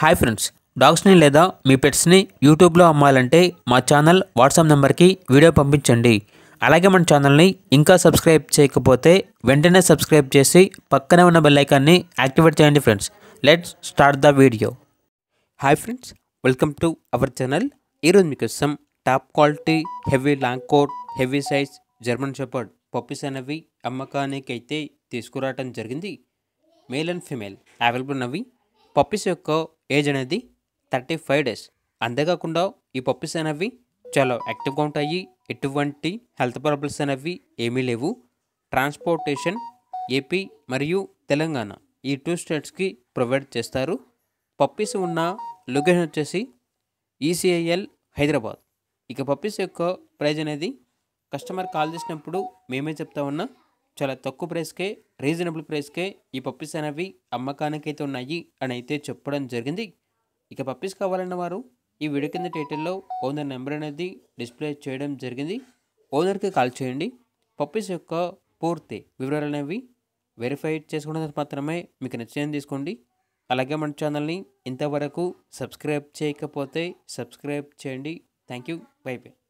hi friends డాగ్స్ని లేదా మీ పెట్స్ని యూట్యూబ్లో అమ్మాలంటే మా ఛానల్ వాట్సాప్ నెంబర్కి వీడియో పంపించండి అలాగే మన ఛానల్ని ఇంకా సబ్స్క్రైబ్ చేయకపోతే వెంటనే సబ్స్క్రైబ్ చేసి పక్కనే ఉన్న బెల్లైకాన్ని యాక్టివేట్ చేయండి friends let's start the video hi friends welcome to our channel ఈరోజు మీకోసం top quality heavy long coat heavy size German shepherd puppies అనేవి అమ్మకానికి అయితే తీసుకురావటం జరిగింది మేల్ అండ్ ఫిమేల్ అవైలబుల్ అవి పప్పీస్ యొక్క ఏజ్ అనేది థర్టీ ఫైవ్ డేస్ అంతేకాకుండా ఈ పప్పీస్ అనేవి చాలా యాక్టివ్గా ఉంటాయి ఎటువంటి హెల్త్ ప్రాబ్లమ్స్ అనేవి ఏమీ లేవు ట్రాన్స్పోర్టేషన్ ఏపీ మరియు తెలంగాణ ఈ టూ స్టేట్స్కి ప్రొవైడ్ చేస్తారు పప్పీస్ ఉన్న లొకేషన్ వచ్చేసి ఈసీఐఎల్ హైదరాబాద్ ఇక పప్పీస్ యొక్క ప్రైజ్ అనేది కస్టమర్ కాల్ చేసినప్పుడు మేమే చెప్తా ఉన్నా చాలా తక్కువ ప్రైస్కే రీజనబుల్ ప్రైస్కే ఈ పప్పీస్ అనేవి అమ్మకానికైతే ఉన్నాయి అని అయితే చెప్పడం జరిగింది ఇక పప్పీస్ కావాలన్న వారు ఈ వీడియో కింద టైటిల్లో ఓనర్ నెంబర్ అనేది డిస్ప్లే చేయడం జరిగింది ఓనర్కి కాల్ చేయండి పప్పీస్ యొక్క పూర్తి వివరాలు అనేవి వెరిఫై చేసుకున్న మాత్రమే మీకు నిశ్చయం తీసుకోండి అలాగే మన ఛానల్ని ఇంతవరకు సబ్స్క్రైబ్ చేయకపోతే సబ్స్క్రైబ్ చేయండి థ్యాంక్ యూ బై బై